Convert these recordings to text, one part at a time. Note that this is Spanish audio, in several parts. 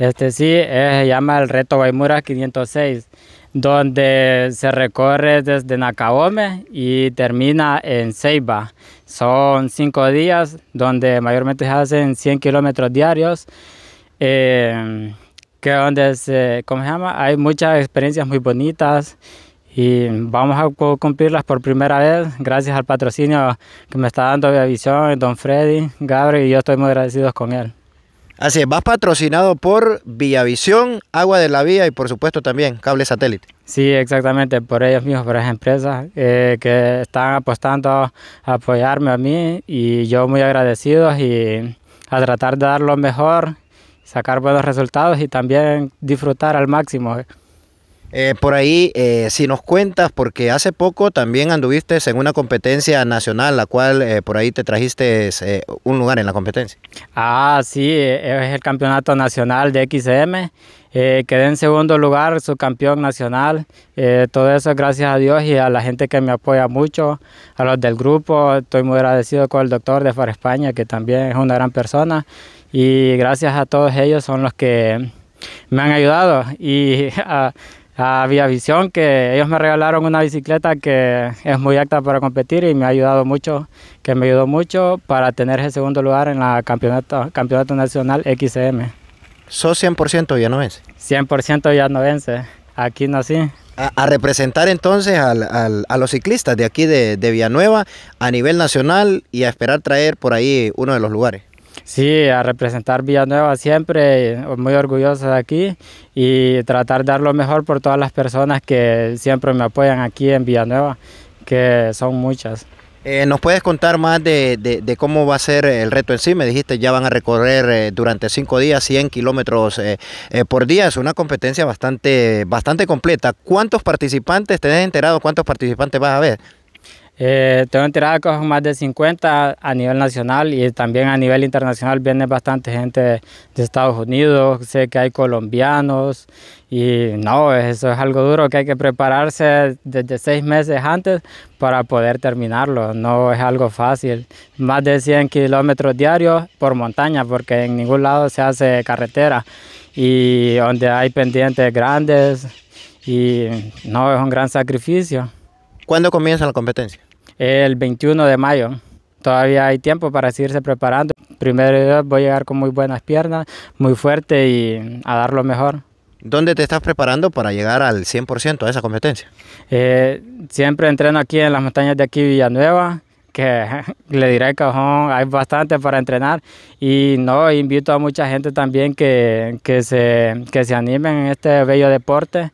Este sí, eh, se llama el Reto vaimura 506, donde se recorre desde Nacaome y termina en Ceiba. Son cinco días donde mayormente se hacen 100 kilómetros diarios. Eh, que donde se, llama? Hay muchas experiencias muy bonitas y vamos a cumplirlas por primera vez gracias al patrocinio que me está dando Visión, Don Freddy, Gabriel y yo estoy muy agradecido con él. Así es, vas patrocinado por Villavisión, Agua de la Vía y por supuesto también Cable Satélite. Sí, exactamente, por ellos mismos, por las empresas eh, que están apostando a apoyarme a mí y yo muy agradecido y a tratar de dar lo mejor, sacar buenos resultados y también disfrutar al máximo. Eh, por ahí, eh, si nos cuentas, porque hace poco también anduviste en una competencia nacional, la cual eh, por ahí te trajiste un lugar en la competencia. Ah, sí, es el campeonato nacional de XM. quedé en segundo lugar, subcampeón nacional. todo eso gracias a Dios y a la gente que me apoya mucho, a los del grupo. Estoy muy agradecido con el doctor de Far España, que también es una gran persona. Y gracias a todos ellos son los que me han ayudado. Y. a a Visión que ellos me regalaron una bicicleta que es muy apta para competir y me ha ayudado mucho, que me ayudó mucho para tener ese segundo lugar en la campeonato, campeonato nacional XM. ¿Sos 100% villanovense? 100% villanovense, aquí nací. A, representar entonces a los ciclistas de aquí de Villanueva a nivel nacional y a esperar traer por ahí uno de los lugares. Sí, a representar Villanueva siempre, muy orgullosa de aquí y tratar de dar lo mejor por todas las personas que siempre me apoyan aquí en Villanueva, que son muchas. Eh, ¿Nos puedes contar más de, cómo va a ser el reto en sí? Me dijiste, ya van a recorrer eh, durante cinco días 100 kilómetros eh, por día. Es una competencia bastante, bastante completa. ¿Cuántos participantes, te enterado cuántos participantes vas a ver? Eh, tengo enterada que son más de 50 a nivel nacional y también a nivel internacional viene bastante gente de, de Estados Unidos, sé que hay colombianos y no, eso es algo duro que hay que prepararse desde seis meses antes para poder terminarlo, no es algo fácil. Más de 100 kilómetros diarios por montaña porque en ningún lado se hace carretera y donde hay pendientes grandes y no, es un gran sacrificio. ¿Cuándo comienza la competencia? el 21 de mayo. Todavía hay tiempo para seguirse preparando. Primero voy a llegar con muy buenas piernas, muy fuerte y a dar lo mejor. ¿Dónde te estás preparando para llegar al 100% a esa competencia? Eh, siempre entreno aquí en las montañas de aquí Villanueva, que le diré cajón, hay bastante para entrenar y no invito a mucha gente también que, se, que se animen en este bello deporte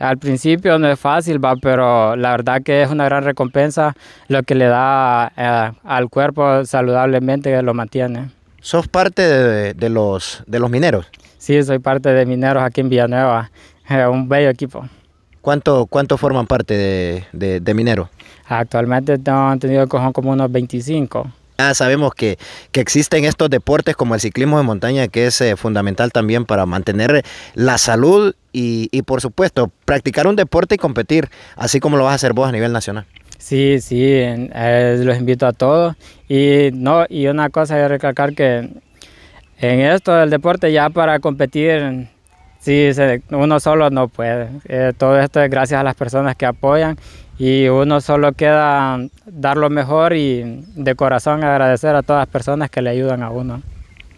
al principio no es fácil, va, pero la verdad que es una gran recompensa lo que le da eh, al cuerpo saludablemente que lo mantiene. ¿Sos parte de, los, de los mineros? Sí, soy parte de mineros aquí en Villanueva, eh, un bello equipo. ¿Cuánto, cuánto forman parte de, mineros? Actualmente han tenido como unos 25. Ah, sabemos que, que, existen estos deportes como el ciclismo de montaña que es eh, fundamental también para mantener la salud y, por supuesto, practicar un deporte y competir, así como lo vas a hacer vos a nivel nacional. Sí, sí, eh, los invito a todos. Y no, y una cosa que recalcar que en esto del deporte ya para competir, sí, uno solo no puede. Eh, todo esto es gracias a las personas que apoyan y uno solo queda dar lo mejor y de corazón agradecer a todas las personas que le ayudan a uno.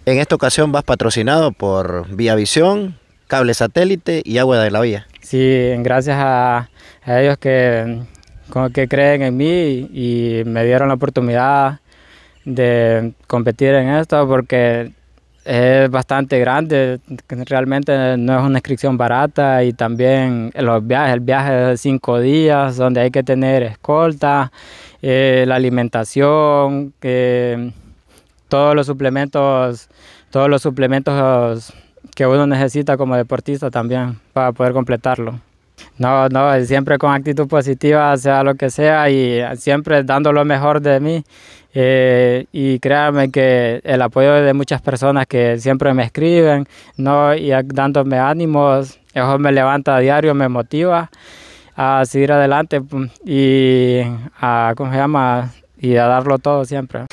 En esta ocasión vas patrocinado por Vía Visión, cable satélite y agua de la vía. Sí, gracias a, ellos que, que creen en mí y, me dieron la oportunidad de competir en esto porque es bastante grande, realmente no es una inscripción barata y también los viajes, el viaje de cinco días donde hay que tener escolta, eh, la alimentación, todos los suplementos, todos los suplementos que uno necesita como deportista también para poder completarlo. No, no, siempre con actitud positiva, sea lo que sea, y siempre dando lo mejor de mí. Eh, y créanme que el apoyo de muchas personas que siempre me escriben, ¿no? y dándome ánimos, eso me levanta a diario, me motiva a seguir adelante y a, Y a darlo todo siempre.